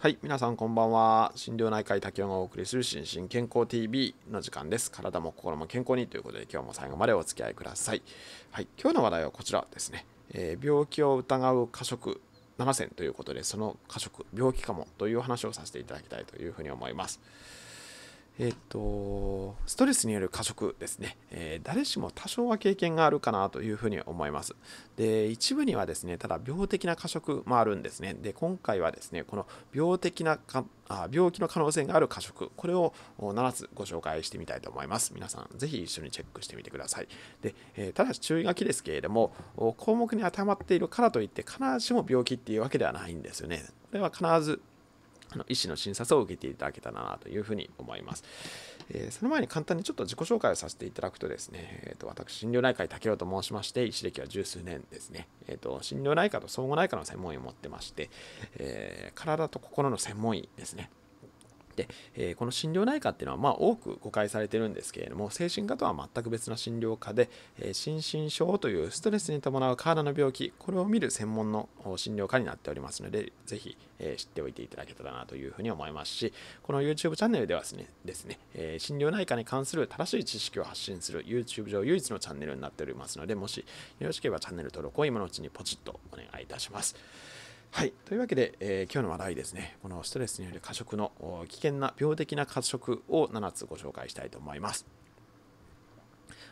はい、皆さんこんばんは。心療内科医竹雄がお送りする心身健康 TV の時間です。体も心も健康にということで今日も最後までお付き合いください。はい、今日の話題はこちらですね。えー、病気を疑う過食7選ということで、その過食、病気かもという話をさせていただきたいというふうに思います。えっ、と、ストレスによる過食ですね、えー、誰しも多少は経験があるかなというふうに思います。で、一部にはですね、ただ病的な過食もあるんですね。で、今回はですね、この病的なかあ病気の可能性がある過食、これを7つご紹介してみたいと思います。皆さん、ぜひ一緒にチェックしてみてください。で、えー、ただし注意書きですけれども、項目に当てはまっているからといって、必ずしも病気っていうわけではないんですよね。これは必ずあの医師の診察を受けていただけたらなというふうに思います。えー、その前に簡単にちょっと自己紹介をさせていただくとですね、えーと、私、心療内科医竹雄と申しまして、医師歴は十数年ですね、えーと、心療内科と総合内科の専門医を持ってまして、えー、体と心の専門医ですね。、えー、この心療内科っていうのはまあ多く誤解されてるんですけれども精神科とは全く別の診療科で、えー、心身症というストレスに伴う体の病気これを見る専門の診療科になっておりますのでぜひ、えー、知っておいていただけたらなというふうに思いますしこの YouTube チャンネルではですねですね、えー、心療内科に関する正しい知識を発信する YouTube 上唯一のチャンネルになっておりますのでもしよろしければチャンネル登録を今のうちにポチッとお願いいたします。はい。というわけで、えー、今日の話題ですね。このストレスによる過食の危険な病的な過食を7つご紹介したいと思います。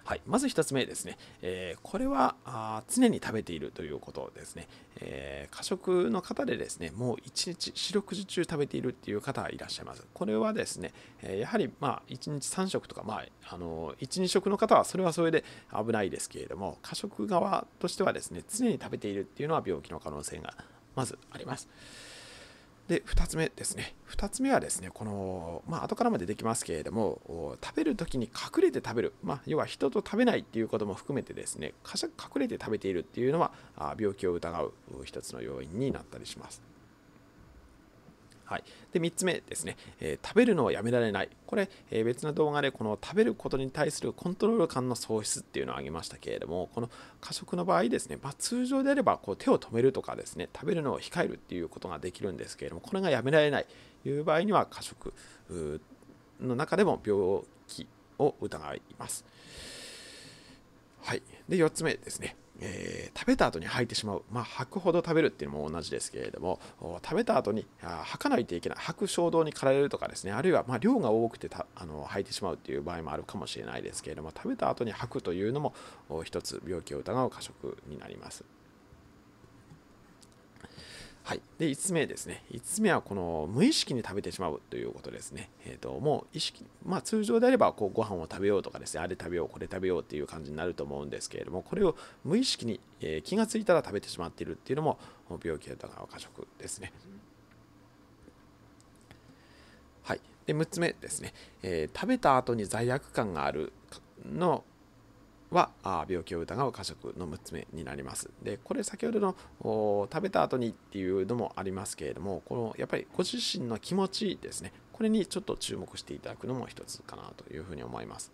はい、まず1つ目ですね、えー、これはあ常に食べているということですね、えー、過食の方でですね、もう1日四六時中食べているっていう方いらっしゃいます。これはですね、えやはりま1日3食とか、まあ、あの1、2食の方はそれはそれで危ないですけれども、過食側としてはですね、常に食べているっていうのは病気の可能性がまずあります。で、2つ目ですね。2つ目はですね、この、まあ、後からまでできますけれども、食べるときに隠れて食べる。まあ、要は人と食べないっていうことも含めてですね、隠れて食べているっていうのは、病気を疑う一つの要因になったりします。はい、で3つ目ですね、えー、食べるのをやめられない。これ、えー、別の動画でこの食べることに対するコントロール感の喪失っていうのを挙げましたけれども、この過食の場合ですね、まあ、通常であればこう手を止めるとかですね、食べるのを控えるっていうことができるんですけれども、これがやめられないという場合には過食の中でも病気を疑います。はい、で4つ目ですね。えー、食べた後に吐いてしまう、まあ、吐くほど食べるっていうのも同じですけれども食べた後にあ吐かないといけない吐く衝動に駆られるとかですねあるいはま量が多くてたあの吐いてしまうっていう場合もあるかもしれないですけれども食べた後に吐くというのも一つ病気を疑う過食になります。はい、で5つ目ですね5つ目はこの無意識に食べてしまうということですね、えーと、もう意識、まあ、通常であればこうご飯を食べようとかですねあれ食べようこれ食べようっていう感じになると思うんですけれどもこれを無意識に、えー、気がついたら食べてしまっているっていうのも病気とか過食ですねはいで6つ目ですね、えー、食べた後に罪悪感があるのは病気を疑う過食の6つ目になります。でこれ先ほどの食べた後にっていうのもありますけれどもこのやっぱりご自身の気持ちですねこれにちょっと注目していただくのも一つかなというふうに思います。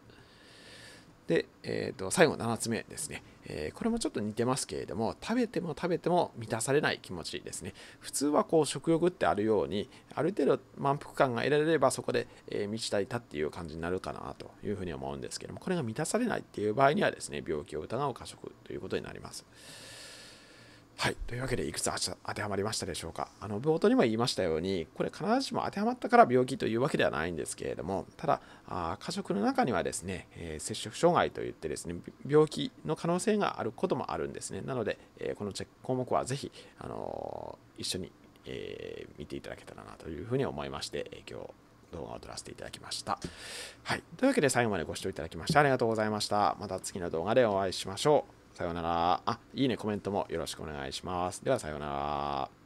で、えー、と最後7つ目ですね、えー、これもちょっと似てますけれども食べても食べても満たされない気持ちですね普通はこう食欲ってあるようにある程度満腹感が得られればそこで、えー、満ち足りたっていう感じになるかなというふうに思うんですけどもこれが満たされないっていう場合にはですね病気を疑う過食ということになります。はい、というわけでいくつ当てはまりましたでしょうかあの冒頭にも言いましたようにこれ必ずしも当てはまったから病気というわけではないんですけれどもただあ家族の中にはですね、えー、摂食障害といってですね病気の可能性があることもあるんですねなので、えー、このチェック項目はぜひ、あのー、一緒に、え見ていただけたらなというふうに思いまして、え今日動画を撮らせていただきました。はい。というわけで最後までご視聴いただきましてありがとうございました。また次の動画でお会いしましょう。さようなら。あ、いいね、コメントもよろしくお願いします。では、さようなら。